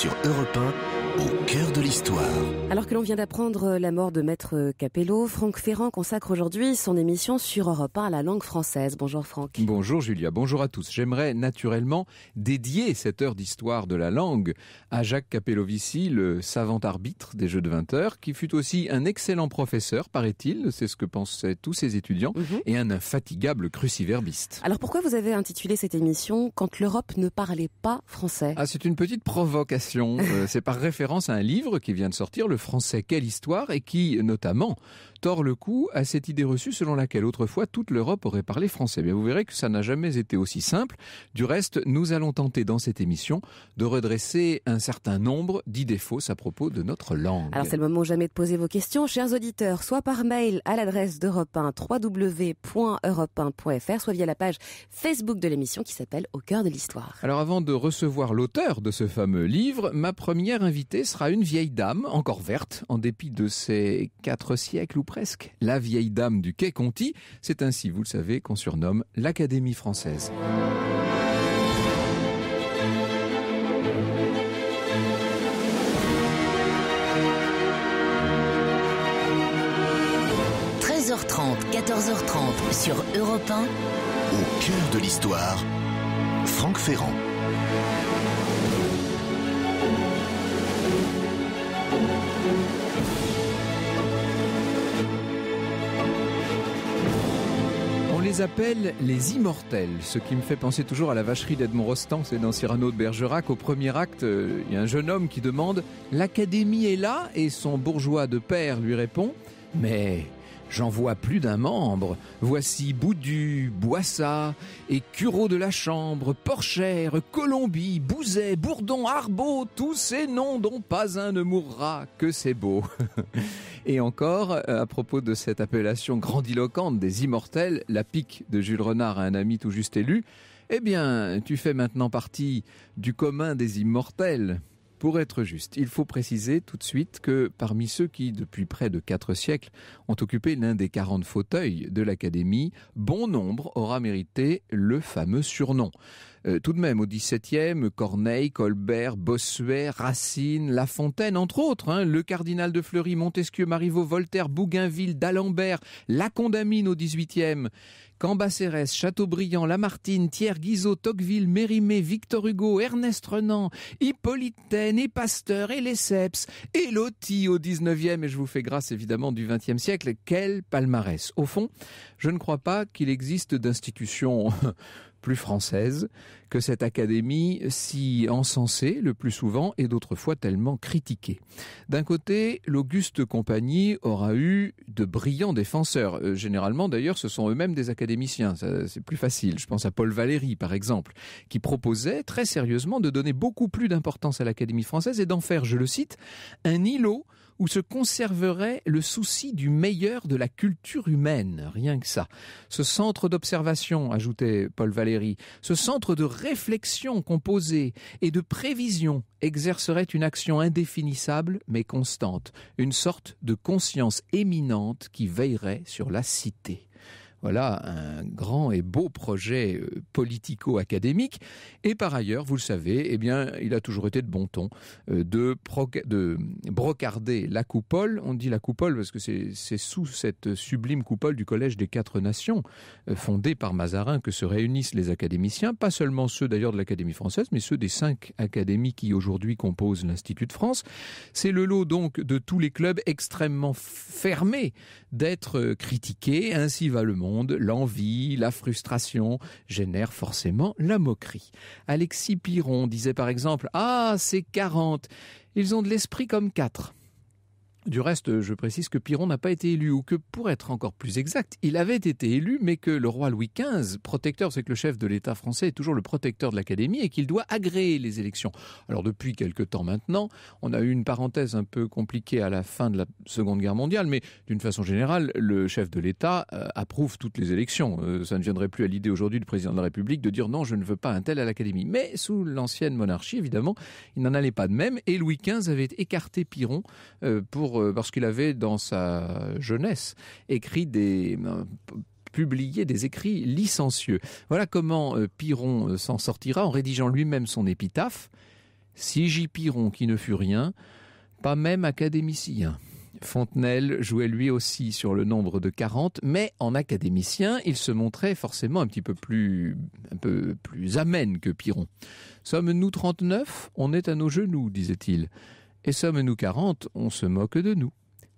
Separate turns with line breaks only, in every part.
sur Europe 1 au cœur de l'histoire.
Alors que l'on vient d'apprendre la mort de Maître Capello, Franck Ferrand consacre aujourd'hui son émission sur Europe à la langue française. Bonjour Franck.
Bonjour Julia, bonjour à tous. J'aimerais naturellement dédier cette heure d'histoire de la langue à Jacques Capellovici, le savant arbitre des Jeux de 20 heures, qui fut aussi un excellent professeur, paraît-il, c'est ce que pensaient tous ses étudiants, mhm. et un infatigable cruciverbiste.
Alors pourquoi vous avez intitulé cette émission Quand l'Europe ne parlait pas français
ah, c'est une petite provocation, euh, c'est par référence référence à un livre qui vient de sortir, Le français, quelle histoire, et qui, notamment, tord le coup à cette idée reçue selon laquelle autrefois toute l'Europe aurait parlé français. Bien, vous verrez que ça n'a jamais été aussi simple. Du reste, nous allons tenter dans cette émission de redresser un certain nombre d'idées fausses à propos de notre langue. Alors c'est
le moment jamais de poser vos questions, chers auditeurs, soit par mail à l'adresse d'Europe 1 www.europe1.fr, soit via la page Facebook de l'émission qui s'appelle Au cœur de l'histoire.
Alors avant de recevoir l'auteur de ce fameux livre, ma première invitée sera une vieille dame, encore verte, en dépit de ses quatre siècles ou presque. La vieille dame du quai Conti, c'est ainsi, vous le savez, qu'on surnomme l'Académie française.
« 13h30, 14h30 sur Europe 1. Au cœur de l'histoire, Franck Ferrand.
appelle les immortels, ce qui me fait penser toujours à la vacherie d'Edmond Rostand, c'est dans Cyrano de Bergerac. Au premier acte, euh, il y a un jeune homme qui demande L'académie est là et son bourgeois de père lui répond Mais J'en vois plus d'un membre. Voici Boudu, Boissa et Cureau de la Chambre, Porchère, Colombie, Bouzet, Bourdon, Arbeau, tous ces noms dont pas un ne mourra, que c'est beau. Et encore, euh, à propos de cette appellation grandiloquente des immortels, la pique de Jules Renard à un ami tout juste élu, eh bien, tu fais maintenant partie du commun des immortels. Pour être juste, il faut préciser tout de suite que parmi ceux qui, depuis près de quatre siècles, ont occupé l'un des 40 fauteuils de l'Académie, bon nombre aura mérité le fameux surnom. Euh, tout de même au XVIIe, Corneille, Colbert, Bossuet, Racine, La Fontaine, entre autres, hein. le cardinal de Fleury, Montesquieu, Marivaux, Voltaire, Bougainville, d'Alembert, La Condamine au XVIIIe, Cambacérès, Chateaubriand, Lamartine, Thiers, Guizot, Tocqueville, Mérimée, Victor Hugo, Ernest Renan, Hippolyte et Pasteur et Lesseps et Loti au XIXe. et je vous fais grâce évidemment du XXe siècle. Quel palmarès Au fond, je ne crois pas qu'il existe d'institution plus française que cette académie si encensée le plus souvent et d'autres fois tellement critiquée. D'un côté, l'Auguste Compagnie aura eu de brillants défenseurs. Euh, généralement, d'ailleurs, ce sont eux-mêmes des académiciens. C'est plus facile. Je pense à Paul Valéry, par exemple, qui proposait très sérieusement de donner beaucoup plus d'importance à l'Académie française et d'en faire, je le cite, un îlot où se conserverait le souci du meilleur de la culture humaine, rien que ça. Ce centre d'observation, ajoutait Paul Valéry, ce centre de réflexion composée et de prévision exercerait une action indéfinissable mais constante, une sorte de conscience éminente qui veillerait sur la cité. Voilà un grand et beau projet euh, politico-académique. Et par ailleurs, vous le savez, eh bien, il a toujours été de bon ton euh, de, de brocarder la coupole. On dit la coupole parce que c'est sous cette sublime coupole du Collège des Quatre Nations, euh, fondée par Mazarin, que se réunissent les académiciens, pas seulement ceux d'ailleurs de l'Académie française, mais ceux des cinq académies qui aujourd'hui composent l'Institut de France. C'est le lot donc de tous les clubs extrêmement fermés d'être critiqués. Ainsi va le monde l'envie, la frustration génèrent forcément la moquerie. Alexis Piron disait par exemple Ah, c'est 40, ils ont de l'esprit comme quatre. Du reste, je précise que Piron n'a pas été élu, ou que, pour être encore plus exact, il avait été élu, mais que le roi Louis XV, protecteur, c'est que le chef de l'État français est toujours le protecteur de l'Académie et qu'il doit agréer les élections. Alors depuis quelque temps maintenant, on a eu une parenthèse un peu compliquée à la fin de la Seconde Guerre mondiale, mais d'une façon générale, le chef de l'État euh, approuve toutes les élections. Euh, ça ne viendrait plus à l'idée aujourd'hui du président de la République de dire non, je ne veux pas un tel à l'Académie. Mais sous l'ancienne monarchie, évidemment, il n'en allait pas de même, et Louis XV avait écarté Piron euh, pour parce euh, qu'il avait dans sa jeunesse écrit des euh, des écrits licencieux. Voilà comment euh, Piron s'en sortira en rédigeant lui-même son épitaphe. Si j'y Piron qui ne fut rien, pas même académicien. Fontenelle jouait lui aussi sur le nombre de 40, mais en académicien, il se montrait forcément un petit peu plus, un peu plus amène que Piron. Sommes-nous 39? On est à nos genoux, disait-il. Et sommes-nous quarante, on se moque de nous.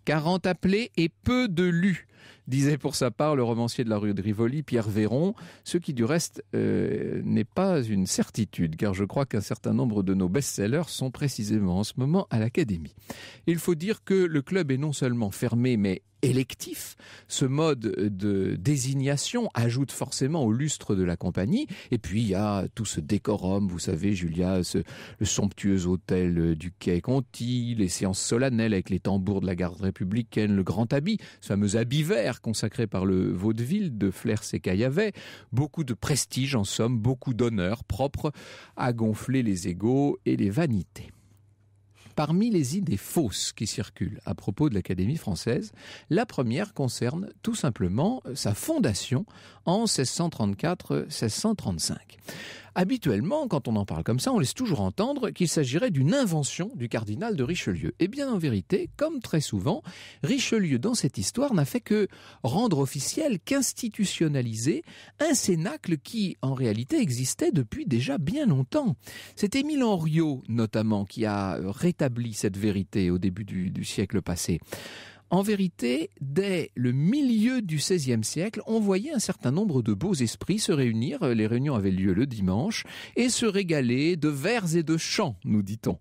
Quarante appelés et peu de lus disait pour sa part le romancier de la rue de Rivoli, Pierre Véron, ce qui du reste euh, n'est pas une certitude, car je crois qu'un certain nombre de nos best-sellers sont précisément en ce moment à l'Académie. Il faut dire que le club est non seulement fermé, mais électif. Ce mode de désignation ajoute forcément au lustre de la compagnie. Et puis il y a tout ce décorum, vous savez, Julia, le somptueux hôtel du quai Conti, les séances solennelles avec les tambours de la garde républicaine, le grand habit, ce fameux habit consacré par le vaudeville de et Caillavet, beaucoup de prestige en somme, beaucoup d'honneur propre à gonfler les égaux et les vanités. Parmi les idées fausses qui circulent à propos de l'Académie française, la première concerne tout simplement sa fondation en 1634-1635. Habituellement, quand on en parle comme ça, on laisse toujours entendre qu'il s'agirait d'une invention du cardinal de Richelieu. Eh bien, en vérité, comme très souvent, Richelieu, dans cette histoire, n'a fait que rendre officiel, qu'institutionnaliser un cénacle qui, en réalité, existait depuis déjà bien longtemps. C'est Émile Henriot, notamment, qui a euh, rétabli cette vérité au début du siècle passé. En vérité, dès le milieu du XVIe siècle, on voyait un certain nombre de beaux esprits se réunir, les réunions avaient lieu le dimanche, et se régaler de vers et de chants, nous dit-on.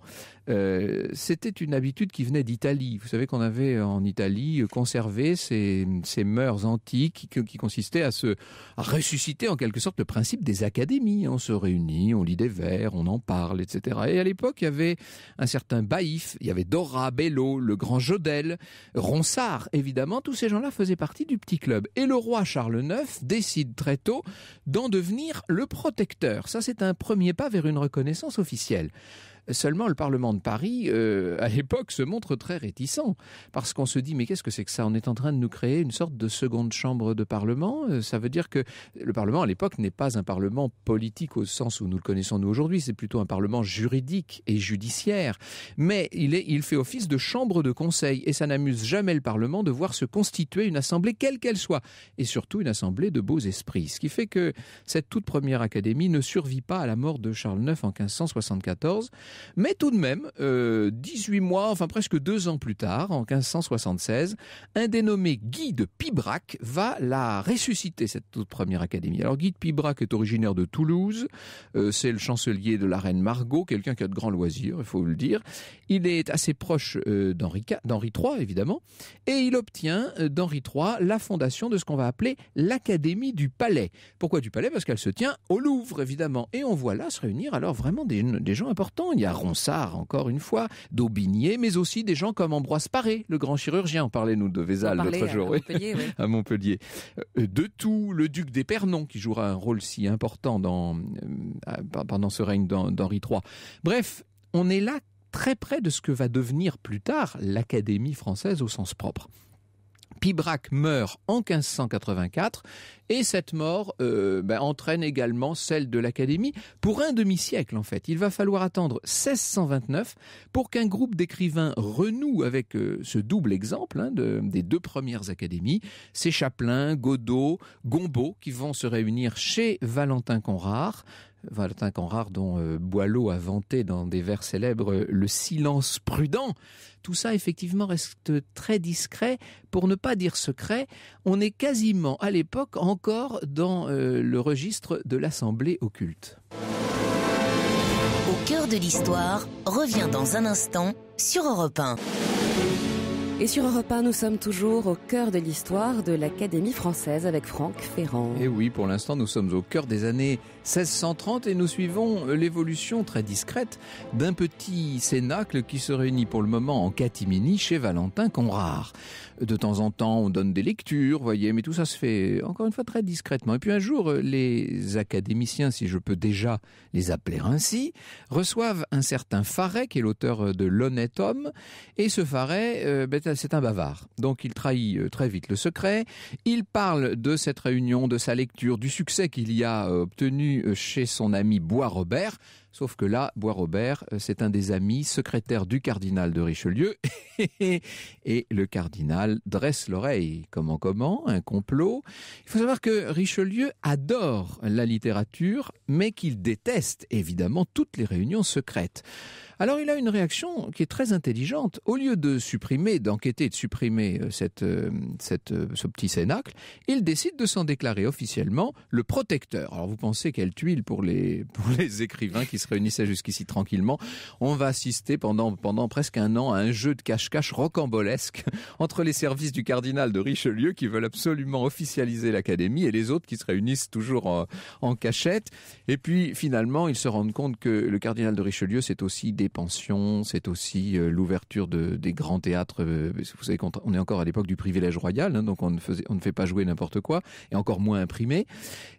Euh, c'était une habitude qui venait d'Italie. Vous savez qu'on avait euh, en Italie euh, conservé ces, ces mœurs antiques qui, consistaient à se à ressusciter en quelque sorte le principe des académies. On se réunit, on lit des vers, on en parle, etc. Et à l'époque, il y avait un certain Baïf, il y avait Dora, Bello, le grand Jodel, Ronsard, évidemment, tous ces gens-là faisaient partie du petit club. Et le roi Charles IX décide très tôt d'en devenir le protecteur. Ça, c'est un premier pas vers une reconnaissance officielle. Seulement, le Parlement de Paris, euh, à l'époque, se montre très réticent, parce qu'on se dit, mais qu'est-ce que c'est que ça On est en train de nous créer une sorte de seconde chambre de Parlement. Euh, ça veut dire que le Parlement, à l'époque, n'est pas un Parlement politique au sens où nous le connaissons nous aujourd'hui, c'est plutôt un Parlement juridique et judiciaire. Mais il, il fait office de chambre de conseil, et ça n'amuse jamais le Parlement de voir se constituer une assemblée, quelle qu'elle soit, et surtout une assemblée de beaux esprits. Ce qui fait que cette toute première académie ne survit pas à la mort de Charles IX en 1574, mais tout de même, euh, 18 mois, enfin presque deux ans plus tard, en 1576, un dénommé Guy de Pibrac va la ressusciter, cette toute première académie. Alors Guy de Pibrac est originaire de Toulouse, euh, c'est le chancelier de la reine Margot, quelqu'un qui a de grands loisirs, il faut le dire. Il est assez proche euh, d'Henri III, évidemment, et il obtient euh, d'Henri III la fondation de ce qu'on va appeler l'Académie du Palais. Pourquoi du Palais Parce qu'elle se tient au Louvre, évidemment. Et on voit là se réunir alors vraiment des, gens importants y Ronsard, encore une fois, d'Aubigné, mais aussi des gens comme Ambroise Paré, le grand chirurgien. On parlait, nous, de Vézal l'autre jour. À Montpellier. Euh, de tout, le duc d'Épernon, qui jouera un rôle si important dans, euh, pendant ce règne d'Henri III. Bref, on est là très près de ce que va devenir plus tard l'Académie française au sens propre. Pibrac meurt en 1584 et cette mort euh, ben, entraîne également celle de l'Académie pour un demi-siècle en fait. Il va falloir attendre 1629 pour qu'un groupe d'écrivains renoue avec euh, ce double exemple hein, des deux premières académies. C'est Chaplin, Godot, Gombeau qui vont se réunir chez Valentin Conrard. Valentin Conrard dont euh, Boileau a vanté dans des vers célèbres le silence prudent. Tout ça effectivement reste très discret pour ne pas dire secret. On est quasiment à l'époque en encore dans euh, le registre de l'Assemblée occulte. Au cœur de l'histoire revient dans un
instant sur Europe et sur Europe 1, nous sommes toujours au cœur de l'histoire de l'Académie française avec Franck Ferrand.
Et oui, pour l'instant, nous sommes au cœur des années 1630 et nous suivons l'évolution très discrète d'un petit cénacle qui se réunit pour le moment en catimini chez Valentin Conrard. De temps en temps, on donne des lectures, voyez, mais tout ça se fait encore une fois très discrètement. Et puis un jour, les académiciens, si je peux déjà les appeler ainsi, reçoivent un certain Faret, qui est l'auteur de L'honnête homme, et ce Farret euh, ben, c'est un bavard. Donc il trahit euh, très vite le secret. Il parle de cette réunion, de sa lecture, du succès qu'il y a euh, obtenu euh, chez son ami Bois Robert. Sauf que là, Bois Robert, euh, c'est un des amis secrétaire du cardinal de Richelieu. et le cardinal dresse l'oreille. Comment, comment Un complot. Il faut savoir que Richelieu adore la littérature, mais qu'il déteste évidemment toutes les réunions secrètes. Alors il a une réaction qui est très intelligente. Au lieu de supprimer, d'enquêter de supprimer euh, cette, euh, cette, ce petit cénacle, il décide de s'en déclarer officiellement le protecteur. Alors vous pensez quelle tuile pour les, pour les écrivains qui se réunissaient jusqu'ici tranquillement. On va assister pendant, pendant presque un an à un jeu de cache-cache rocambolesque entre les services du cardinal de Richelieu qui veulent absolument officialiser l'académie et les autres qui se réunissent toujours en, cachette. Et puis finalement, ils se rendent compte que le cardinal de Richelieu, c'est aussi des pensions, c'est aussi euh, l'ouverture de, des grands théâtres. Euh, vous savez qu'on est encore à l'époque du privilège royal, hein, donc on ne, faisait, on ne fait pas jouer n'importe quoi, et encore moins imprimé.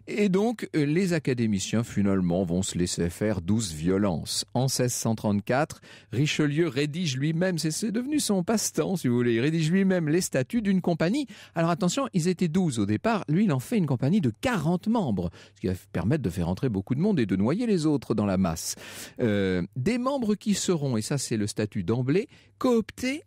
Et donc, euh, les académiciens, finalement, vont se laisser faire violences. violence. En 1634, Richelieu rédige lui-même, c'est devenu son passe-temps si vous voulez, il rédige lui-même les statuts d'une compagnie. Alors attention, ils étaient 12 au départ, lui il en fait une compagnie de 40 membres, ce qui va permettre de faire entrer beaucoup de monde et de noyer les autres dans la masse. Euh, des membres qui seront, et ça c'est le statut d'emblée, cooptés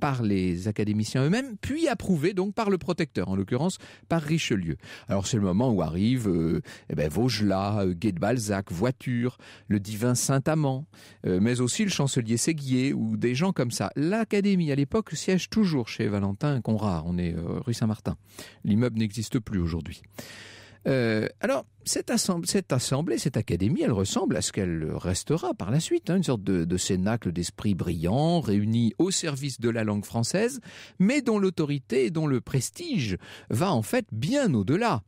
par les académiciens eux-mêmes, puis approuvé donc par le protecteur, en l'occurrence par Richelieu. Alors c'est le moment où arrivent euh, eh ben, Vaugelas, euh, de Balzac, Voiture, le divin Saint-Amand, euh, mais aussi le chancelier Séguier ou des gens comme ça. L'académie à l'époque siège toujours chez Valentin Conrad, on est euh, rue Saint-Martin. L'immeuble n'existe plus aujourd'hui. Euh, alors, cette assemblée, cette académie, elle ressemble à ce qu'elle restera par la suite, hein, une sorte de, de cénacle d'esprits brillants, réunis au service de la langue française, mais dont l'autorité et dont le prestige va en fait bien au-delà.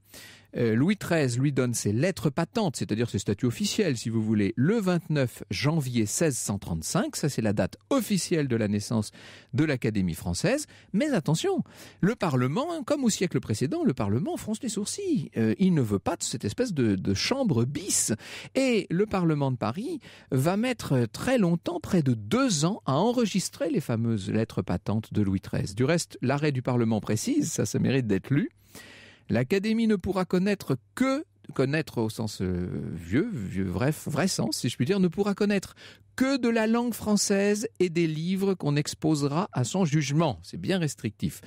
Euh, Louis XIII lui donne ses lettres patentes, c'est-à-dire ses statuts officiels, si vous voulez, le 29 janvier 1635. Ça, c'est la date officielle de la naissance de l'Académie française. Mais attention, le Parlement, comme au siècle précédent, le Parlement fronce les sourcils. Euh, il ne veut pas de cette espèce de, de chambre bis. Et le Parlement de Paris va mettre très longtemps, près de deux ans, à enregistrer les fameuses lettres patentes de Louis XIII. Du reste, l'arrêt du Parlement précise, ça, ça mérite d'être lu. L'Académie ne pourra connaître que connaître au sens euh, vieux, vieux bref, vrai sens, si je puis dire, ne pourra connaître que de la langue française et des livres qu'on exposera à son jugement. C'est bien restrictif.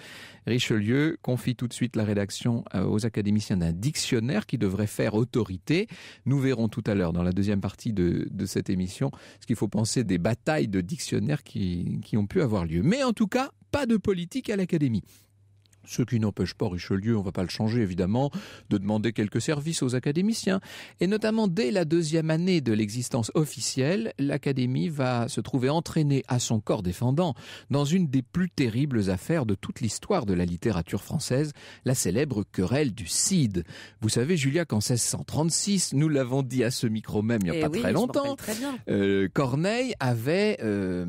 Richelieu confie tout de suite la rédaction euh, aux académiciens d'un dictionnaire qui devrait faire autorité. Nous verrons tout à l'heure dans la deuxième partie de, cette émission ce qu'il faut penser des batailles de dictionnaires qui ont pu avoir lieu. Mais en tout cas, pas de politique à l'académie ce qui n'empêche pas Richelieu, on va pas le changer évidemment, de demander quelques services aux académiciens. Et notamment dès la deuxième année de l'existence officielle, l'Académie va se trouver entraînée à son corps défendant dans une des plus terribles affaires de toute l'histoire de la littérature française, la célèbre querelle du Cid. Vous savez, Julia, qu'en 1636, nous l'avons dit à ce micro même il n'y a eh pas très longtemps, euh, Corneille avait euh,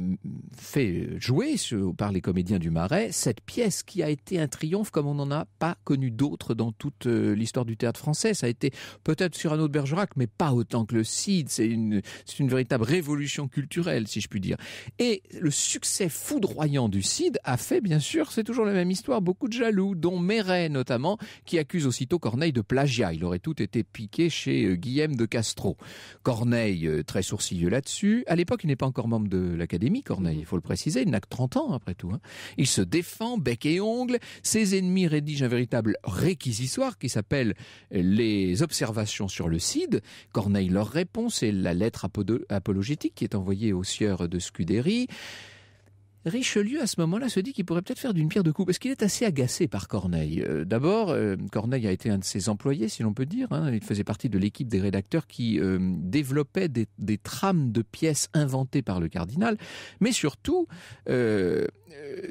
fait jouer par les comédiens du Marais cette pièce qui a été intriguée comme on n'en a pas connu d'autres dans toute euh, l'histoire du théâtre français. Ça a été peut-être sur un autre Bergerac, mais pas autant que le Cid. C'est une, véritable révolution culturelle, si je puis dire. Et le succès foudroyant du Cid a fait, bien sûr, c'est toujours la même histoire, beaucoup de jaloux, dont Méret notamment, qui accuse aussitôt Corneille de plagiat. Il aurait tout été piqué chez euh, Guillaume de Castro. Corneille, euh, très sourcilleux là-dessus. À l'époque, il n'est pas encore membre de l'Académie, Corneille, mhm. il faut le préciser. Il n'a que 30 ans, après tout. Hein. Il se défend, bec et ongles ses ennemis rédigent un véritable réquisitoire qui s'appelle les observations sur le Cid. Corneille leur répond, c'est la lettre apologétique qui est envoyée au sieur de Scudéry. Richelieu, à ce moment-là, se dit qu'il pourrait peut-être faire d'une pierre deux coups, parce qu'il est assez agacé par Corneille. Euh, d'abord, euh, Corneille a été un de ses employés, si l'on peut dire. Hein. Il faisait partie de l'équipe des rédacteurs qui euh, développaient développait des, des, trames de pièces inventées par le cardinal. Mais surtout,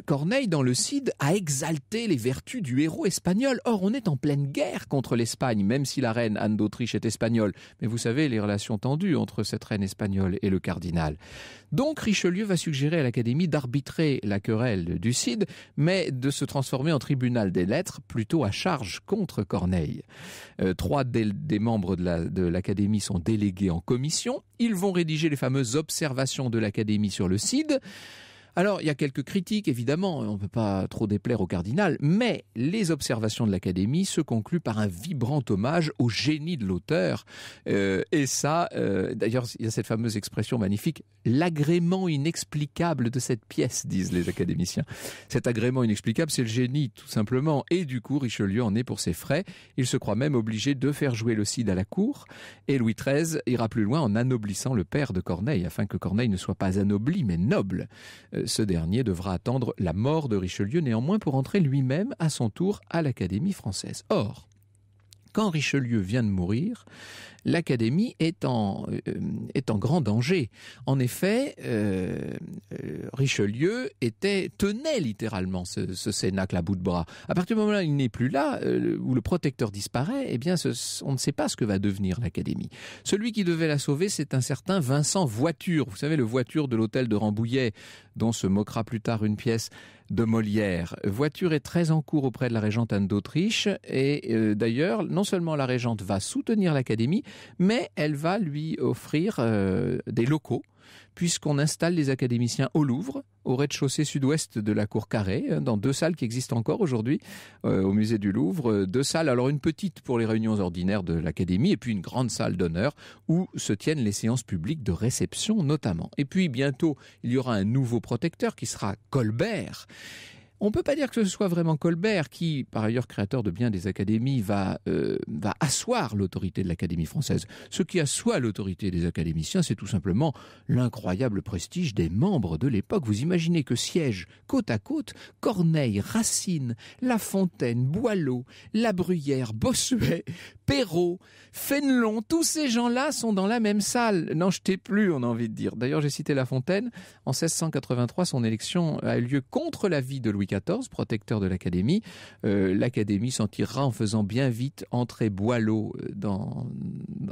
Corneille, dans le Cid, a exalté les vertus du héros espagnol. Or, on est en pleine guerre contre l'Espagne, même si la reine Anne d'Autriche est espagnole. Mais vous savez, les relations tendues entre cette reine espagnole et le cardinal. Donc, Richelieu va suggérer à l'Académie d'arbitrer la querelle du Cid, mais de se transformer en tribunal des lettres, plutôt à charge contre Corneille. Euh, trois des, membres de l'Académie sont délégués en commission. Ils vont rédiger les fameuses observations de l'Académie sur le Cid. Alors, il y a quelques critiques, évidemment, on ne peut pas trop déplaire au cardinal, mais les observations de l'Académie se concluent par un vibrant hommage au génie de l'auteur. Euh, et ça, euh, d'ailleurs, il y a cette fameuse expression magnifique, l'agrément inexplicable de cette pièce, disent les académiciens. Cet agrément inexplicable, c'est le génie, tout simplement. Et du coup, Richelieu en est pour ses frais. Il se croit même obligé de faire jouer le Cid à la cour. Et Louis XIII ira plus loin en anoblissant le père de Corneille, afin que Corneille ne soit pas anobli, mais noble. Euh, ce dernier devra attendre la mort de Richelieu néanmoins pour entrer lui-même à son tour à l'Académie française. Or, quand Richelieu vient de mourir, l'Académie est en, euh, est en grand danger. En effet, euh, euh, Richelieu était, tenait littéralement ce, ce, cénacle à bout de bras. À partir du moment où il n'est plus là, où le protecteur disparaît, eh bien, on ne sait pas ce que va devenir l'Académie. Celui qui devait la sauver, c'est un certain Vincent Voiture. Vous savez, le voiture de l'hôtel de Rambouillet, dont se moquera plus tard une pièce de Molière. Voiture est très en cours auprès de la régente Anne d'Autriche et euh, d'ailleurs, non seulement la régente va soutenir l'académie, mais elle va lui offrir euh, des locaux puisqu'on installe les académiciens au Louvre, au rez-de-chaussée sud-ouest de la cour carrée, hein, dans deux salles qui existent encore aujourd'hui euh, au musée du Louvre. Euh, deux salles, alors une petite pour les réunions ordinaires de l'académie et puis une grande salle d'honneur où se tiennent les séances publiques de réception notamment. Et puis bientôt, il y aura un nouveau protecteur qui sera Colbert. On ne peut pas dire que ce soit vraiment Colbert qui, par ailleurs créateur de bien des académies, euh, va, asseoir l'autorité de l'Académie française. Ce qui assoit l'autorité des académiciens, c'est tout simplement l'incroyable prestige des membres de l'époque. Vous imaginez que siègent côte à côte Corneille, Racine, La Fontaine, Boileau, La Bruyère, Bossuet, Perrault, Fénelon, tous ces gens-là sont dans la même salle. N'en jetez plus, on a envie de dire. D'ailleurs, j'ai cité La Fontaine. En 1683, son élection a eu lieu contre l'avis de Louis Louis XIV, protecteur de l'Académie. Euh, L'Académie s'en tirera en faisant bien vite entrer Boileau euh, dans,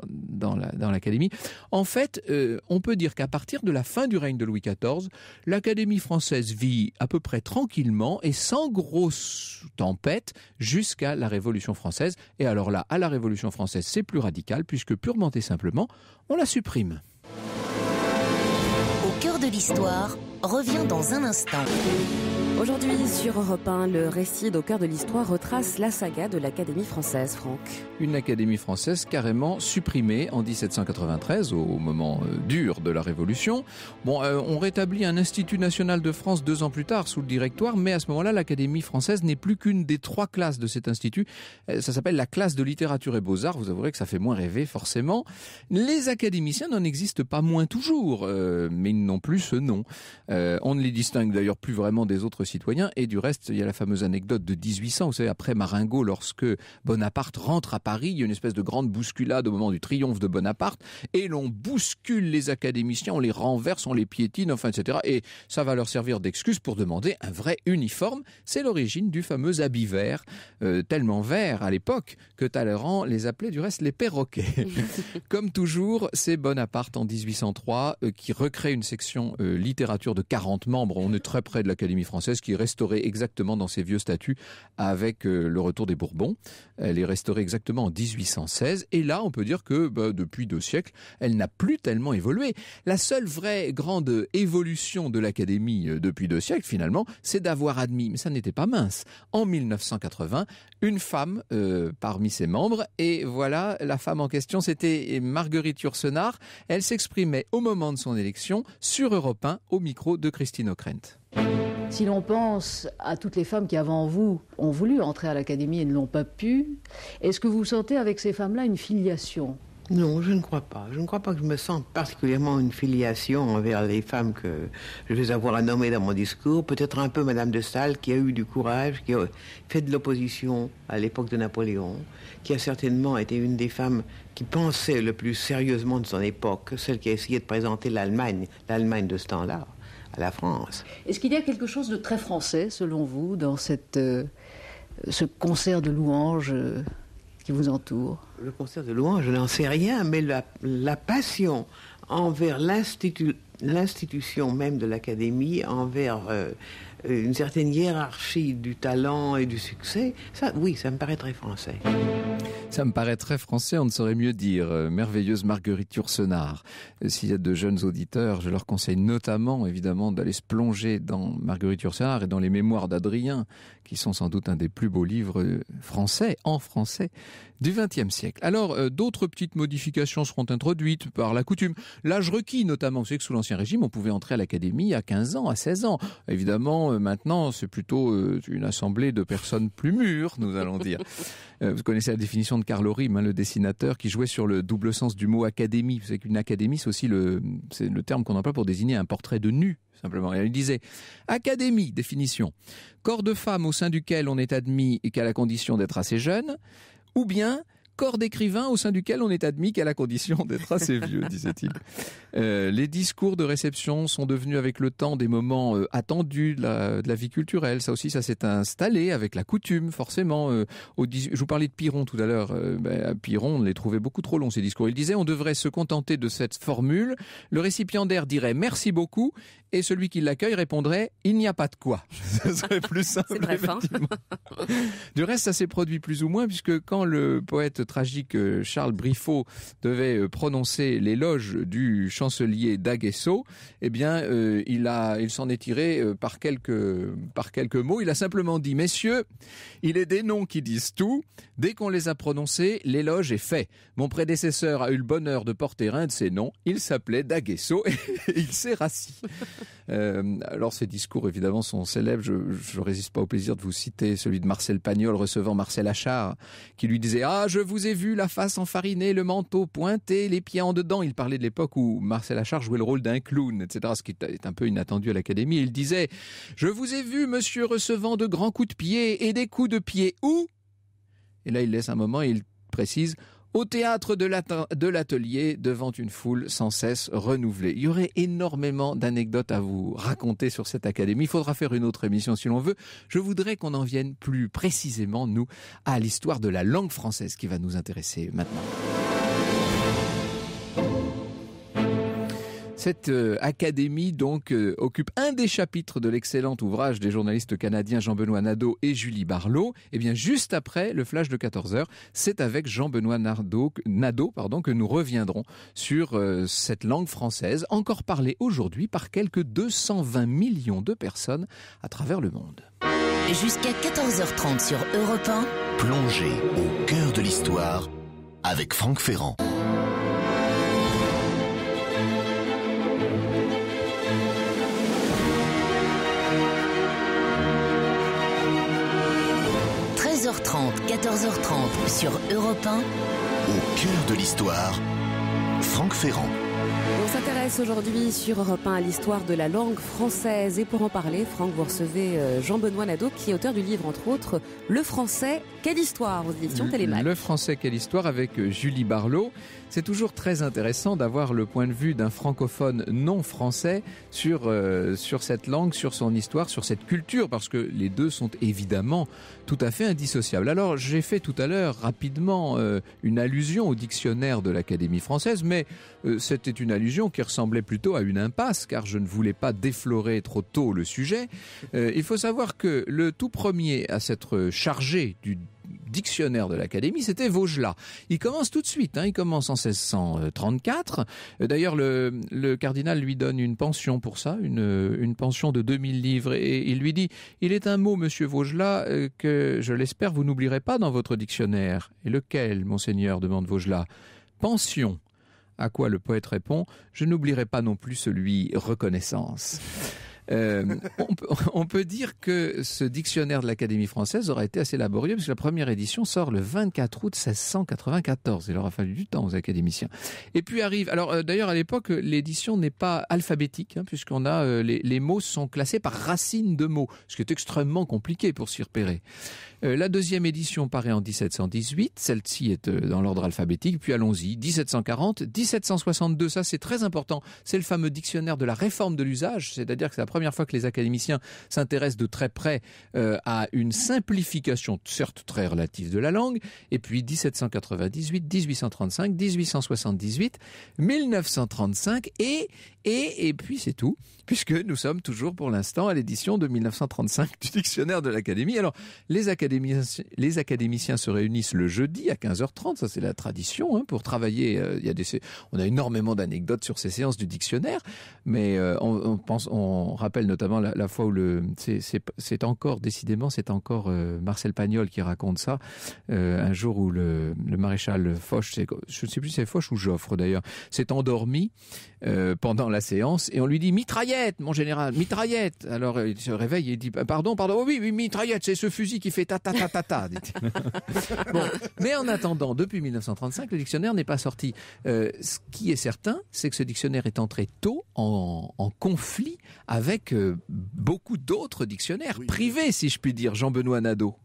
dans, dans l'Académie. en fait, euh, on peut dire qu'à partir de la fin du règne de Louis XIV, l'Académie française vit à peu près tranquillement et sans grosse tempête jusqu'à la Révolution française. Et alors là, à la Révolution française, c'est plus radical puisque purement et simplement, on la supprime.
Au cœur de l'histoire revient dans un instant. Aujourd'hui sur Europe 1, le récit au cœur de l'histoire
retrace la saga de l'Académie française, Franck. Une Académie française carrément supprimée en 1793, au moment euh, dur de la Révolution. Bon, euh, on rétablit un Institut national de France deux ans plus tard sous le directoire, mais à ce moment-là, l'Académie française n'est plus qu'une des trois classes de cet institut. Euh, ça s'appelle la classe de littérature et beaux-arts. Vous avouerez que ça fait moins rêver, forcément. Les académiciens n'en existent pas moins toujours, mais ils n'ont plus ce nom. on ne les distingue d'ailleurs plus vraiment des autres citoyens. Et du reste, il y a la fameuse anecdote de 1800, vous savez, après Maringo, lorsque Bonaparte rentre à Paris, il y a une espèce de grande bousculade au moment du triomphe de Bonaparte, et l'on bouscule les académiciens, on les renverse, on les piétine, enfin, etc. Et ça va leur servir d'excuse pour demander un vrai uniforme. C'est l'origine du fameux habit vert, euh, tellement vert à l'époque que Talleyrand les appelait du reste les perroquets. Comme toujours, c'est Bonaparte en 1803 euh, qui recrée une section euh, littérature de 40 membres. On est très près de l'Académie française qui est restaurée exactement dans ses vieux statuts avec euh, le retour des Bourbons. Elle est restaurée exactement en 1816 et là on peut dire que bah, depuis deux siècles elle n'a plus tellement évolué. La seule vraie grande évolution de l'Académie euh, depuis deux siècles finalement c'est d'avoir admis, mais ça n'était pas mince, en 1980 une femme euh, parmi ses membres et voilà la femme en question c'était Marguerite Yourcenar. Elle s'exprimait au moment de son élection sur Europe 1 au micro de Christine O'Krent.
Si l'on pense à toutes les femmes qui, avant vous, ont voulu entrer à l'académie et ne l'ont pas pu, est-ce que vous sentez avec ces femmes-là une filiation non, je ne crois pas. Je ne crois pas que je me sente particulièrement une filiation envers les femmes que je vais avoir à nommer dans mon discours. Peut-être un peu Mme de Staël qui a eu du courage, qui a fait de l'opposition à l'époque de Napoléon, qui a certainement été une des femmes qui pensait le plus sérieusement de son époque, celle qui a essayé de présenter l'Allemagne, l'Allemagne de ce temps-là. Est-ce qu'il y a quelque chose de très français, selon vous, dans cette, euh, ce concert de louanges euh, qui vous entoure Le concert de louanges, je n'en sais rien, mais la, passion envers l'institution même de l'académie, envers euh, euh, une certaine hiérarchie du talent et du succès, ça, oui, ça me paraît très français.
Ça me paraît très français, on ne saurait mieux dire. Euh, merveilleuse Marguerite Yourcenar. Euh, s'il y a de jeunes auditeurs, je leur conseille notamment, évidemment, d'aller se plonger dans Marguerite Yourcenar et dans les mémoires d'Adrien, qui sont sans doute un des plus beaux livres français, en français, du XXe siècle. Alors, d'autres petites modifications seront introduites par la coutume. L'âge requis, notamment. Vous savez que sous l'Ancien Régime, on pouvait entrer à l'académie à 15 ans, à 16 ans. Évidemment, euh, maintenant, c'est plutôt euh, une assemblée de personnes plus mûres, nous allons dire. Euh, vous connaissez la définition de Carlo Rime, hein, le dessinateur, qui jouait sur le double sens du mot académie. Vous savez qu'une académie, c'est aussi le, le terme qu'on emploie pour désigner un portrait de nu, simplement. il disait, académie, définition, corps de femme au sein duquel on est admis et qu'à la condition d'être assez jeune, ou bien corps d'écrivain au sein duquel on est admis qu'à la condition d'être assez vieux, disait-il. Euh, les discours de réception sont devenus avec le temps des moments euh, attendus de la, vie culturelle. Ça aussi, ça s'est installé avec la coutume, forcément. Euh, au, je vous parlais de Piron tout à l'heure. Ben, Piron, on les trouvait beaucoup trop longs, ces discours. Il disait, on devrait se contenter de cette formule. Le récipiendaire dirait merci beaucoup et celui qui l'accueille répondrait, il n'y a pas de quoi. Ce serait plus simple. du reste, ça s'est produit plus ou moins puisque quand le poète tragique euh, Charles Briffaut devait euh, prononcer l'éloge du chancelier Daguesseau, eh bien, euh, il a, il s'en est tiré par quelques, par quelques mots. Il a simplement dit, messieurs, il est des noms qui disent tout. Dès qu'on les a prononcés, l'éloge est fait. Mon prédécesseur a eu le bonheur de porter un de ces noms. Il s'appelait Daguesseau et il s'est rassis. alors, ces discours, évidemment, sont célèbres. Je, ne résiste pas au plaisir de vous citer celui de Marcel Pagnol recevant Marcel Achard, qui lui disait, ah, je vous vous ai vu la face enfarinée, le manteau pointé, les pieds en dedans. Il parlait de l'époque où Marcel Achard jouait le rôle d'un clown, etc., ce qui est un peu inattendu à l'académie. Il disait, je vous ai vu, monsieur, recevant de grands coups de pied et des coups de pied. Où? Et là, il laisse un moment et il précise, au théâtre de l'atelier devant une foule sans cesse renouvelée. Il y aurait énormément d'anecdotes à vous raconter sur cette académie. Il faudra faire une autre émission si l'on veut. Je voudrais qu'on en vienne plus précisément, nous, à l'histoire de la langue française qui va nous intéresser maintenant. Cette euh, académie donc euh, occupe un des chapitres de l'excellent ouvrage des journalistes canadiens Jean-Benoît Nadeau et Julie Barlow. Et eh bien juste après le flash de 14h, c'est avec Jean-Benoît Nadeau, pardon, que nous reviendrons sur euh, cette langue française encore parlée aujourd'hui par quelques 220 millions de personnes à travers le monde. Jusqu'à 14h30 sur Europe 1,
au cœur de l'histoire avec Franck Ferrand.
14h30 sur Europe 1. Au cœur de l'histoire,
Franck Ferrand.
On s'intéresse aujourd'hui sur Europe 1 à l'histoire de la langue française. Et pour en parler, Franck, vous recevez euh, Jean-Benoît Nadeau, qui est auteur du livre, entre autres, Le français, quelle histoire aux éditions Le
français, quelle histoire avec euh, Julie Barlot. C'est toujours très intéressant d'avoir le point de vue d'un francophone non français sur, euh, sur cette langue, sur son histoire, sur cette culture, parce que les deux sont évidemment tout à fait indissociables. Alors j'ai fait tout à l'heure rapidement euh, une allusion au dictionnaire de l'Académie française, mais euh, c'était une allusion qui ressemblait plutôt à une impasse, car je ne voulais pas déflorer trop tôt le sujet. il faut savoir que le tout premier à s'être chargé du dictionnaire de l'Académie, c'était Vaugelas. Il commence tout de suite, hein. il commence en 1634. Euh, d'ailleurs, le, cardinal lui donne une pension pour ça, une, euh, une pension de 2000 livres, et il lui dit, il est un mot, monsieur Vaugelas, euh, que je l'espère, vous n'oublierez pas dans votre dictionnaire. Et lequel, monseigneur demande Vaugelas. Pension. À quoi le poète répond, je n'oublierai pas non plus celui reconnaissance. Euh, on, peut, dire que ce dictionnaire de l'Académie française aura été assez laborieux puisque la première édition sort le 24 août 1694. Il aura fallu du temps aux académiciens. Et puis arrive, alors euh, d'ailleurs à l'époque l'édition n'est pas alphabétique hein, puisqu'on a euh, les, mots sont classés par racine de mots, ce qui est extrêmement compliqué pour s'y repérer. la deuxième édition paraît en 1718, celle-ci est dans l'ordre alphabétique. Puis allons-y, 1740, 1762, ça c'est très important. C'est le fameux dictionnaire de la réforme de l'usage, c'est-à-dire que c'est première fois que les académiciens s'intéressent de très près euh, à une simplification, certes très relative, de la langue. Et puis 1798, 1835, 1878, 1935 et et et puis c'est tout, puisque nous sommes toujours pour l'instant à l'édition de 1935 du dictionnaire de l'Académie. Alors les académiciens, les académiciens se réunissent le jeudi à 15h30, ça c'est la tradition hein, pour travailler. Euh, il y a des, on a énormément d'anecdotes sur ces séances du dictionnaire, mais euh, on, on pense, on rappelle notamment la, fois où le c'est encore décidément c'est encore euh, Marcel Pagnol qui raconte ça euh, un jour où le, maréchal Foch je ne sais plus si c'est Foch ou Joffre d'ailleurs s'est endormi euh, pendant la séance et on lui dit mitraillette mon général mitraillette alors il se réveille et il dit pardon pardon oui oui mitraillette c'est ce fusil qui fait ta ta ta ta ta mais en attendant depuis 1935 le dictionnaire n'est pas sorti ce qui est certain c'est que ce dictionnaire est entré tôt en, en conflit avec avec beaucoup d'autres dictionnaires privés, si je puis dire,
Jean-Benoît Nadeau.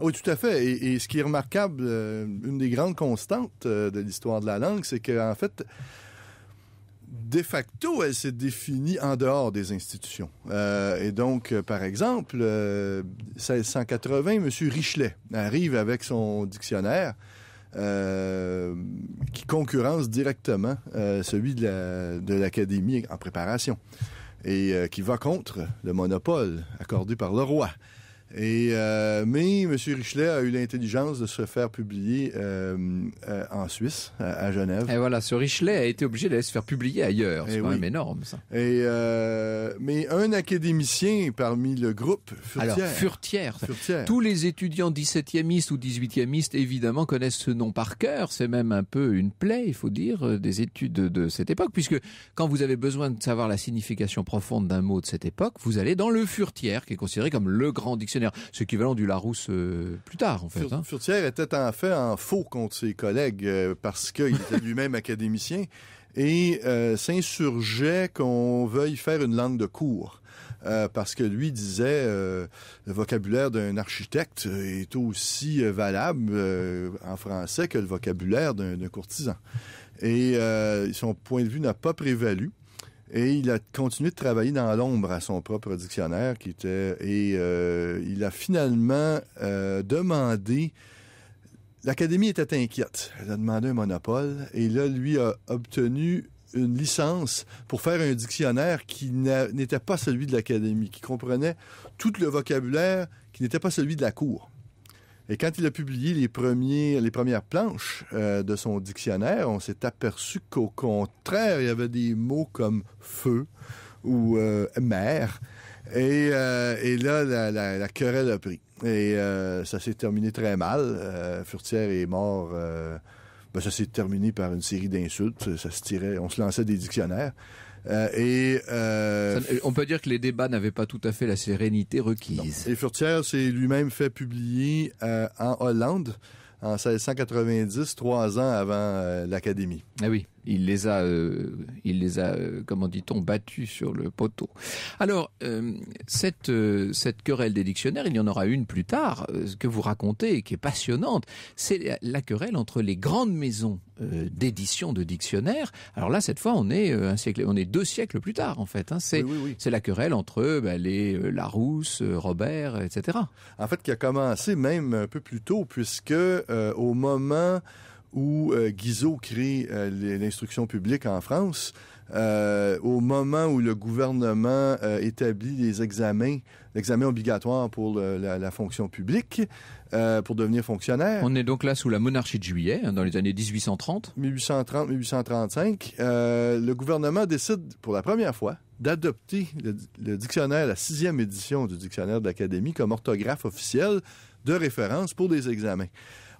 Ah oui, tout à fait. Et, ce qui est remarquable, euh, une des grandes constantes euh, de l'histoire de la langue, c'est qu'en en fait, de facto, elle s'est définie en dehors des institutions. Euh, et donc, par exemple, 1680, M. Richelet arrive avec son dictionnaire qui concurrence directement celui de l'Académie en préparation et euh, qui va contre le monopole accordé par le roi. Et, euh, mais M. Richelet a eu l'intelligence de se faire publier euh, euh, en Suisse, à, Genève. Et voilà, ce Richelet a été obligé de se faire publier ailleurs. C'est eh quand même énorme, ça. Et, mais un académicien parmi le groupe, Furtière. Alors, Furtière.
Tous les étudiants 17e ou 18e évidemment, connaissent ce nom par cœur. C'est même un peu une plaie, il faut dire, des études de, de cette époque, puisque quand vous avez besoin de savoir la signification profonde d'un mot de cette époque, vous allez dans le Furtière, qui est considéré comme le grand dictionnaire c'est du Larousse euh, plus tard, en
fait. Hein. était en fait en faux contre ses collègues euh, parce qu'il était lui-même académicien et euh, s'insurgeait qu'on veuille faire une langue de cours. parce que lui disait le vocabulaire d'un architecte est aussi valable en français que le vocabulaire d'un courtisan. Et son point de vue n'a pas prévalu. Et il a continué de travailler dans l'ombre à son propre dictionnaire qui était et euh, il a finalement euh, demandé L'académie était inquiète. Elle a demandé un monopole et là lui a obtenu une licence pour faire un dictionnaire qui n'était pas celui de l'académie, qui comprenait tout le vocabulaire qui n'était pas celui de la cour. Et quand il a publié les, premiers, les premières planches euh, de son dictionnaire, on s'est aperçu qu'au contraire, il y avait des mots comme feu ou euh, mer. Et, euh, là, la, querelle a pris. Et ça s'est terminé très mal. Furtière est mort. Ben, ça s'est terminé par une série d'insultes. Ça se tirait. On se lançait des dictionnaires. Euh, euh, et on peut dire que les débats n'avaient pas tout à fait la sérénité requise. Et Furtière s'est lui-même fait publier euh, en Hollande en 1690, trois ans avant l'Académie. Ah oui il les a, euh, il les a, euh, comment dit-on, battus sur le poteau. Alors euh,
cette cette querelle des dictionnaires, il y en aura une plus tard que vous racontez qui est passionnante. C'est la querelle entre les grandes maisons d'édition de dictionnaires. Alors là, cette fois, on est un siècle, on est deux siècles plus tard en fait. Hein. C'est c'est la querelle entre
bah, les Larousse, Robert, etc. En fait, qui a commencé même un peu plus tôt puisque au moment où euh, Guizot crée euh, l'instruction publique en France, euh, au moment où le gouvernement établit les examens, l'examen obligatoire pour la, fonction publique, pour devenir fonctionnaire. On
est donc là sous la monarchie de juillet, hein, dans les années 1830.
1830-1835. le gouvernement décide pour la première fois d'adopter le, dictionnaire, la sixième édition du dictionnaire de l'Académie comme orthographe officielle de référence pour des examens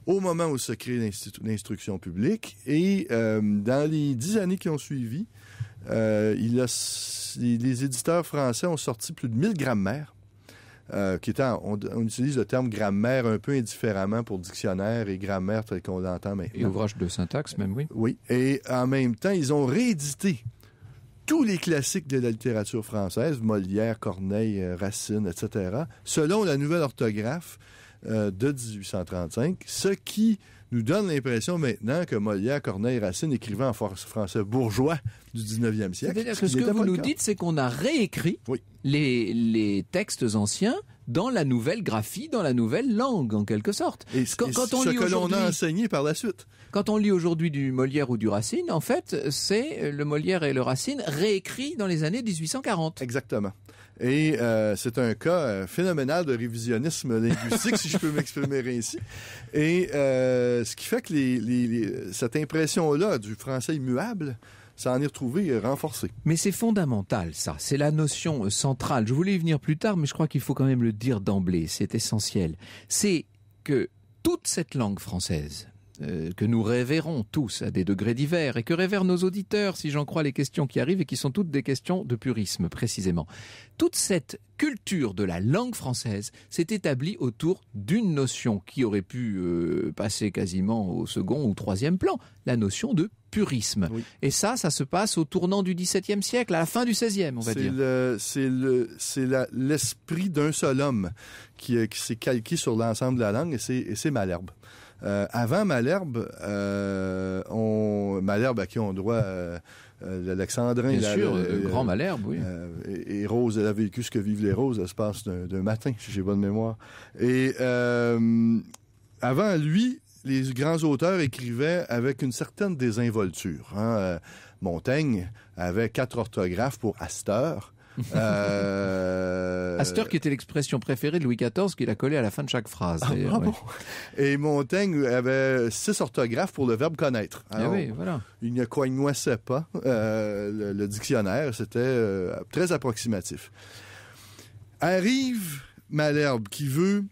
au moment où se crée l'instruction publique. Et euh, dans les dix années qui ont suivi, euh, les éditeurs français ont sorti plus de 1000 grammaires. Euh, qui étant, on, on, utilise le terme grammaire un peu indifféremment pour dictionnaire et grammaire tel qu'on l'entend maintenant. Et ouvrage
de syntaxe
même, oui. Oui. Et en même temps, ils ont réédité tous les classiques de la littérature française, Molière, Corneille, Racine, etc., selon la nouvelle orthographe euh, de 1835, ce qui nous donne l'impression maintenant que Molière, Corneille, Racine écrivaient en français bourgeois du 19e siècle. ce, que vous nous dites,
c'est qu'on a réécrit les, textes anciens dans la nouvelle graphie, dans la nouvelle langue, en quelque sorte. Et, quand, on ce que l'on a enseigné par la suite. Quand on lit aujourd'hui du Molière ou du Racine, en fait,
c'est euh, le Molière et le Racine réécrits dans les années 1840. Exactement. Et euh, c'est un cas euh, phénoménal de révisionnisme linguistique, si je peux m'exprimer ainsi. Et euh, ce qui fait que cette impression-là du français immuable, ça en est retrouvé renforcé.
Mais c'est fondamental, ça. C'est la notion centrale. Je voulais y venir plus tard, mais je crois qu'il faut quand même le dire d'emblée. C'est essentiel. C'est que toute cette langue française, euh, que nous révérons tous à des degrés divers et que révèrent nos auditeurs, si j'en crois les questions qui arrivent et qui sont toutes des questions de purisme précisément. Toute cette culture de la langue française s'est établie autour d'une notion qui aurait pu euh, passer quasiment au second ou troisième plan, la notion de purisme. Et ça, ça se passe au tournant du XVIIe siècle, à la fin du XVIe, on va dire.
C'est le, l'esprit d'un seul homme qui, euh, qui s'est calqué sur l'ensemble de la langue et c'est Malherbe. Euh, avant Malherbe, euh, on, Malherbe à qui on doit euh, l'Alexandrin. Bien sûr, grand Malherbe, oui. Et, Rose, elle a vécu ce que vivent les roses, elle se passe d'un matin, si j'ai bonne mémoire. Et avant lui, les grands auteurs écrivaient avec une certaine désinvolture. Hein, Montaigne avait quatre orthographes pour Astor. Euh, Aster qui était l'expression préférée de Louis XIV qu'il a collé à la fin de chaque phrase. Ah, et, et, Montaigne avait six orthographes pour le verbe connaître. Eh il ne coignoissait pas euh, le, dictionnaire, c'était euh, très approximatif. Arrive Malherbe qui veut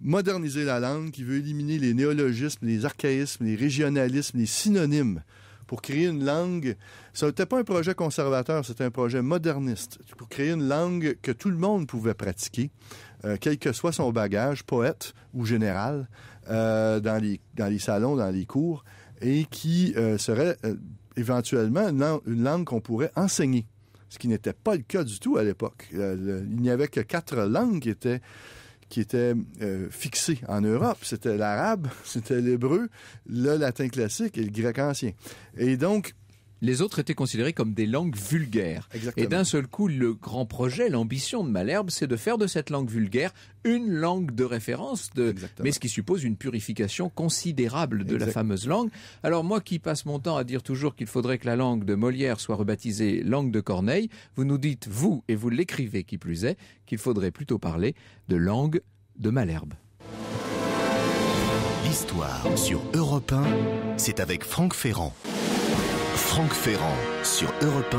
moderniser la langue, qui veut éliminer les néologismes, les archaïsmes, les régionalismes, les synonymes pour créer une langue. Ça n'était pas un projet conservateur, c'était un projet moderniste pour créer une langue que tout le monde pouvait pratiquer, euh, quel que soit son bagage, poète ou général, euh, dans les dans les salons, dans les cours, et qui euh, serait éventuellement une langue, langue qu'on pourrait enseigner, ce qui n'était pas le cas du tout à l'époque. il n'y avait que quatre langues qui étaient qui était euh, fixé en Europe. C'était l'arabe, c'était l'hébreu, le latin classique et le grec ancien. Et donc,
les autres étaient considérés comme des langues vulgaires. Et d'un seul coup, le grand projet, l'ambition de Malherbe, c'est de faire de cette langue vulgaire une langue de référence, mais ce qui suppose une purification considérable de la fameuse langue. Alors moi qui passe mon temps à dire toujours qu'il faudrait que la langue de Molière soit rebaptisée langue de Corneille, vous nous dites, vous, et vous l'écrivez qui plus est, qu'il faudrait plutôt parler de langue de Malherbe. L'histoire sur Europe 1, c'est avec Franck Ferrand. Franck Ferrand sur Europe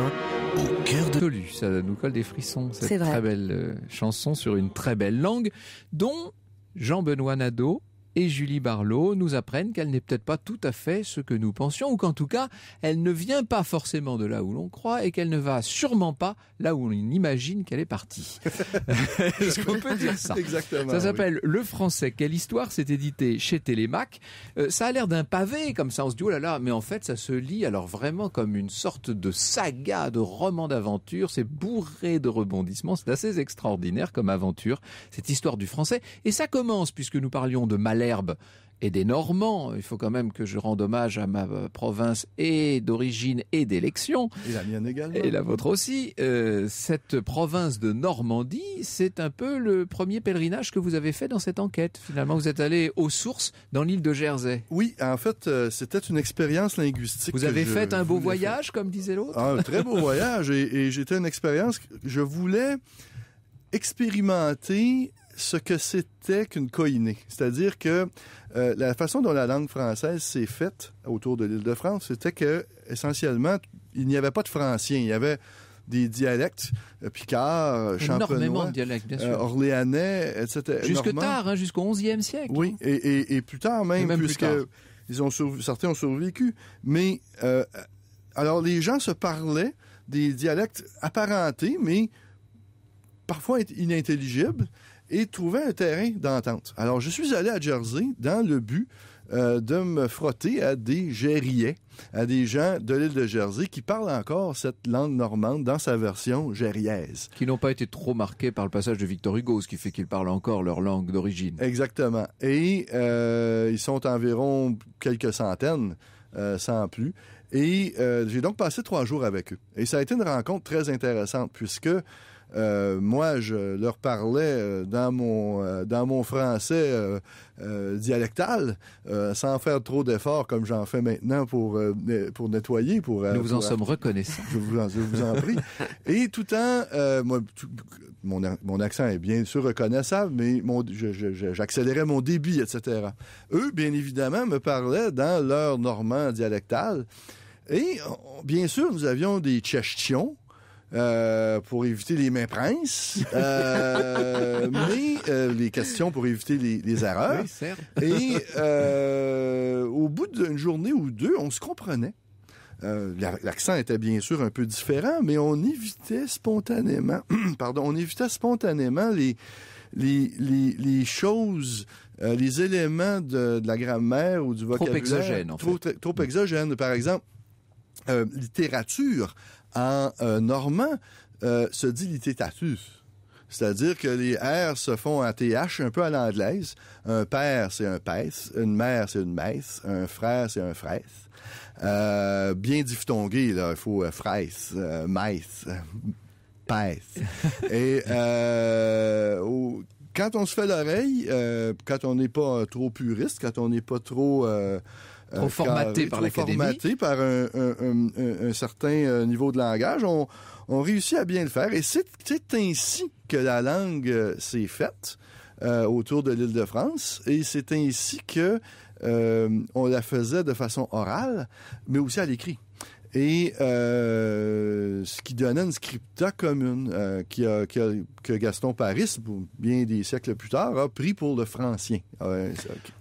1 au cœur de Tolu, ça nous colle des frissons cette très belle euh, chanson sur une très belle langue dont Jean-Benoît Nadeau et Julie Barlow nous apprennent qu'elle n'est peut-être pas tout à fait ce que nous pensions, ou qu'en tout cas, elle ne vient pas forcément de là où l'on croit et qu'elle ne va sûrement pas là où on imagine qu'elle est partie.
Est-ce qu'on peut dire ça Exactement. Ça s'appelle
Le Français, quelle histoire C'est édité chez Télémac. Euh, ça a l'air d'un pavé, comme ça, on se dit, oh là là, mais en fait, ça se lit alors vraiment comme une sorte de saga, de roman d'aventure. C'est bourré de rebondissements. C'est assez extraordinaire comme aventure, cette histoire du Français. Et ça commence, puisque nous parlions de malaise herbe et des Normands. Il faut quand même que je rende hommage à ma euh, province et d'origine et d'élection. Et la mienne également. Et la vôtre aussi. Euh, cette province de Normandie, c'est un peu le premier pèlerinage que vous avez fait dans cette enquête. Finalement, vous êtes allé aux sources
dans l'île de Jersey. Oui, en fait, euh, c'était une expérience linguistique. Vous avez fait un beau voyage,
comme disait l'autre. Ah, un très beau voyage.
Et, j'étais une expérience. je voulais expérimenter ce que c'était qu'une coïnée. C'est-à-dire que euh, la façon dont la langue française s'est faite autour de l'île de France, c'était que essentiellement, il n'y avait pas de franciens. Il y avait des dialectes, euh, Picard, euh, Champenois, Orléanais, etc. Jusque tard, hein, jusqu'au 11e siècle. Oui, et, plus tard même, puisque Ils ont certains ont survécu. Mais alors les gens se parlaient des dialectes apparentés, mais parfois inintelligibles et trouver un terrain d'entente. Alors, je suis allé à Jersey dans le but euh, de me frotter à des gériais, à des gens de l'île de Jersey qui parlent encore cette langue normande dans sa version gériaise.
Qui n'ont pas été trop
marqués par le passage de Victor Hugo, ce qui fait qu'ils parlent encore leur langue d'origine. Exactement. Et euh, ils sont environ quelques centaines, euh, sans plus. Et j'ai donc passé trois jours avec eux. Et ça a été une rencontre très intéressante puisque euh, moi, je leur parlais euh, dans mon, euh, dans mon français dialectal, sans faire trop d'efforts comme j'en fais maintenant pour, pour nettoyer. Pour, Nous vous en sommes reconnaissants. Je vous en, prie. Et tout en... mon, mon, accent est bien sûr reconnaissable, mais mon, j'accélérais mon débit, etc. Eux, bien évidemment, me parlaient dans leur normand dialectal. Et bien sûr, nous avions des tchétchons, euh, pour éviter les mains princes, euh, mais euh, les questions pour éviter les, erreurs. Oui, certes. Et au bout d'une journée ou deux, on se comprenait. l'accent était bien sûr un peu différent, mais on évitait spontanément, pardon, on évitait spontanément les les, choses, les éléments de, la grammaire ou du vocabulaire trop exogène, en fait. trop, exogène. Par exemple, littérature en euh, normand euh, se dit tatus. C'est-à-dire que les R se font à TH un peu à l'anglaise. Un père, c'est un pèse. Une mère, c'est une messe. Un frère, c'est un frais euh, bien diphtongué, là. Il faut fraise, messe, pèse. Et quand on se fait l'oreille, quand on n'est pas trop puriste, quand on n'est pas trop trop euh, euh, formaté par l'académie, par un, certain euh, niveau de langage, on, réussit à bien le faire. Et c'est ainsi que la langue s'est faite autour de l'île de France, et c'est ainsi que on la faisait de façon orale, mais aussi à l'écrit. Et euh, ce qui donnait une scripta commune euh, qui a, que Gaston Paris, bien des siècles plus tard, a pris pour le francien. Ah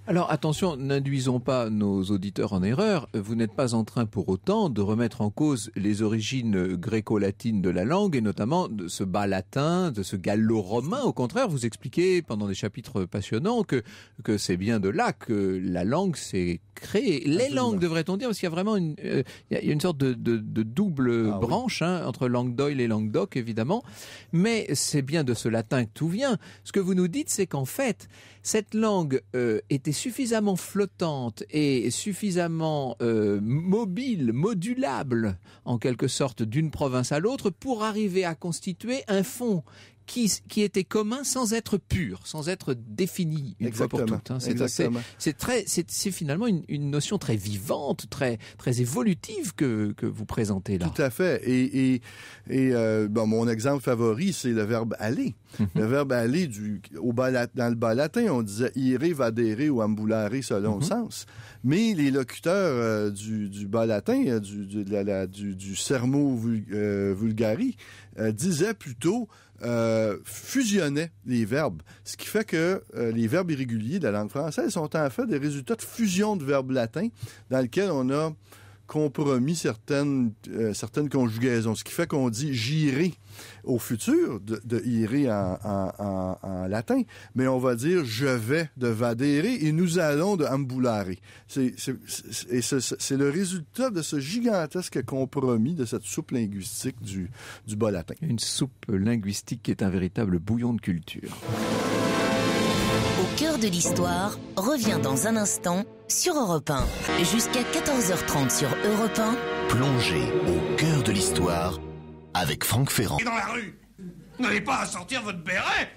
Alors attention, n'induisons pas nos auditeurs en erreur. Vous n'êtes pas en train pour autant de remettre en cause les origines gréco-latines de la langue et notamment de ce bas latin, de ce gallo-romain. Au contraire, vous expliquez pendant des chapitres passionnants que, que c'est bien de là que la langue s'est créée. Les langues, devrait-on dire, parce qu'il y a vraiment une, euh, il y a une sorte de de, double ah branche hein, entre langue d'oil et langue évidemment. Mais c'est bien de ce latin que tout vient. Ce que vous nous dites, c'est qu'en fait, cette langue euh, était suffisamment flottante et suffisamment euh, mobile, modulable, en quelque sorte, d'une province à l'autre, pour arriver à constituer un fond qui, était commun sans être pur, sans être défini une fois pour toutes. Hein. C'est très,
c'est, finalement une, notion très vivante, très, très évolutive que, que vous présentez là. Tout à fait. Et, et, euh, mon exemple favori, c'est le verbe aller. Mhm. Le verbe aller du, au bas, dans le bas latin, on disait ire, vadere ou ambulare selon le mhm. sens. Mais les locuteurs euh, du, du bas latin, euh, du, du, la, du, sermo vulgari, disaient plutôt euh, fusionnaient les verbes, ce qui fait que euh, les verbes irréguliers de la langue française sont en fait des résultats de fusion de verbes latins dans lesquels on a compromis certaines, euh, certaines conjugaisons, ce qui fait qu'on dit j'irai au futur de, de irer en, en, latin, mais on va dire je vais de vadere et nous allons de ambulare. C'est le résultat de ce gigantesque compromis, de cette soupe linguistique du, du bas latin. Une soupe linguistique qui est un véritable bouillon
de culture
cœur de l'histoire revient dans un instant sur Europe 1. Jusqu'à 14h30 sur Europe 1. Plongez au
cœur de l'histoire avec Franck Ferrand. dans la
rue N'allez pas à sortir votre béret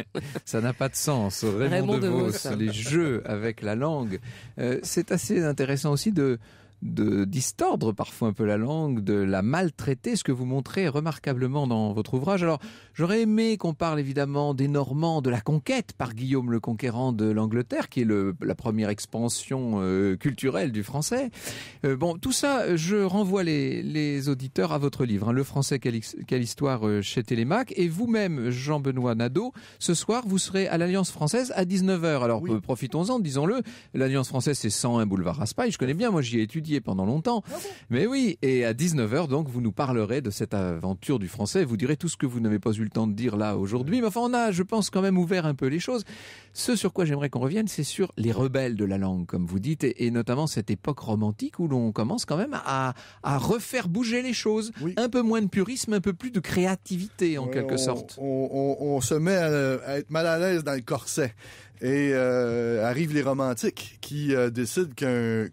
ça n'a pas de sens. Raymond, de Vos, les jeux avec la langue. Euh, c'est assez intéressant aussi de, de distordre parfois un peu la langue, de la maltraiter, ce que vous montrez remarquablement dans votre ouvrage. Alors, j'aurais aimé qu'on parle évidemment des Normands, de la conquête par Guillaume le Conquérant de l'Angleterre, qui est la première expansion euh, culturelle du français. Euh, bon, tout ça, je renvoie les, auditeurs à votre livre, hein, Le français, quelle histoire euh, chez Télémaque, et vous-même, Jean-Benoît Nadeau, ce soir, vous serez à l'Alliance française à 19h. Alors, profitons-en, disons-le. L'Alliance française, c'est 101 boulevard Raspail, je connais bien, moi j'y ai étudié pendant longtemps. Ah Mais oui, et à 19h, donc, vous nous parlerez de cette aventure du français. Vous direz tout ce que vous n'avez pas eu le temps de dire là aujourd'hui. Mais enfin, on a, je pense, quand même ouvert un peu les choses. Ce sur quoi j'aimerais qu'on revienne, c'est sur les rebelles de la langue, comme vous dites, et, notamment cette époque romantique où l'on commence quand même à, refaire bouger les choses. Un peu moins de purisme, un peu plus de créativité, en quelque sorte.
On, se met à, être mal à l'aise dans le corset. Et euh, arrivent les romantiques qui euh, décident qu'un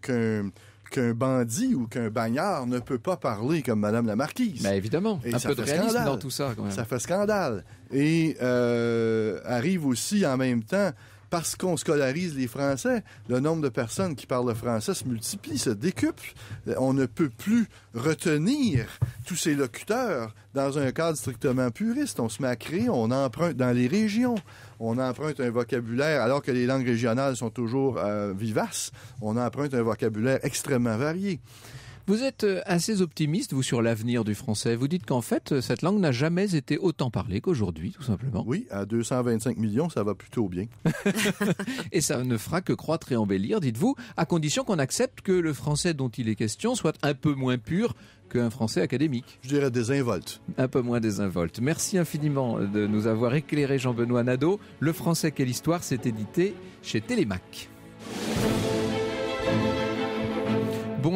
qu'un bandit ou qu'un bagnard ne peut pas parler comme Madame la Marquise. mais ben, évidemment, un peu de réalisme scandale. dans
tout ça. Ça
fait scandale. Et euh, arrive aussi en même temps parce qu'on scolarise les Français, le nombre de personnes qui parlent le français se multiplie, se décuple. Euh, on ne peut plus retenir tous ces locuteurs dans un cadre strictement puriste. On se met à créer, on emprunte dans les régions, on emprunte un vocabulaire, alors que les langues régionales sont toujours euh, vivaces, on emprunte un vocabulaire extrêmement varié. Vous êtes
euh, assez optimiste, vous, sur l'avenir du français. Vous dites qu'en fait, euh, cette langue n'a jamais été autant parlée qu'aujourd'hui, tout simplement. Oui, à 225 millions, ça va plutôt bien. et ça ne fera que croître et embellir, dites-vous, à condition qu'on accepte que le français dont il est question soit un peu moins pur qu'un français académique. Je dirais désinvolte. Un peu moins désinvolte. Merci infiniment euh, de nous avoir éclairé Jean-Benoît Nadeau. Le français, quelle histoire, s'est édité chez Télémac.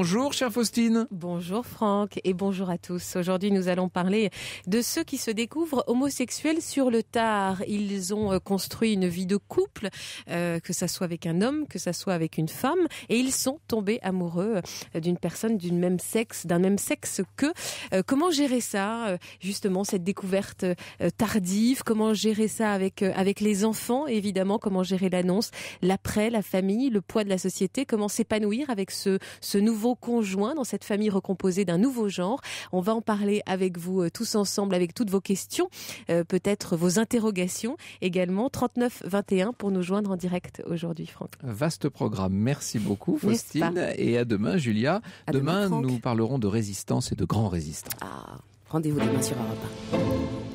Bonjour, chère Faustine.
Bonjour, Franck, et bonjour à tous. Aujourd'hui, nous allons parler de ceux qui se découvrent homosexuels sur le tard. Ils ont euh, construit une vie de couple, euh, que ça soit avec un homme, que ça soit avec une femme, et ils sont tombés amoureux euh, d'une personne d'une même sexe, d'un même sexe que. comment gérer ça, justement, cette découverte tardive Comment gérer ça avec avec les enfants, évidemment Comment gérer l'annonce, l'après, la famille, le poids de la société Comment s'épanouir avec ce ce nouveau conjoints conjoint dans cette famille recomposée d'un nouveau genre. On va en parler avec vous euh, tous ensemble, avec toutes vos questions, euh, peut-être vos interrogations également. 39 21 pour nous joindre en direct aujourd'hui, Franck.
Vaste programme. Merci beaucoup, Faustine. Et à demain, Julia. demain, nous parlerons de résistance et de grands résistants. Ah,
rendez-vous demain sur Europe